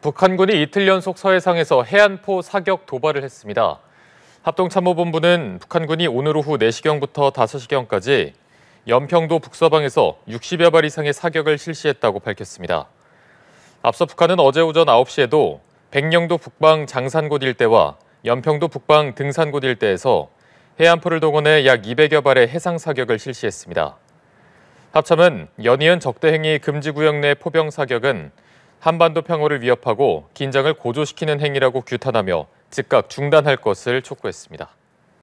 북한군이 이틀 연속 서해상에서 해안포 사격 도발을 했습니다. 합동참모본부는 북한군이 오늘 오후 4시경부터 5시경까지 연평도 북서방에서 60여 발 이상의 사격을 실시했다고 밝혔습니다. 앞서 북한은 어제 오전 9시에도 백령도 북방 장산곶 일대와 연평도 북방 등산곶 일대에서 해안포를 동원해 약 200여 발의 해상 사격을 실시했습니다. 합참은 연이은 적대행위 금지구역 내 포병 사격은 한반도 평화를 위협하고 긴장을 고조시키는 행위라고 규탄하며 즉각 중단할 것을 촉구했습니다.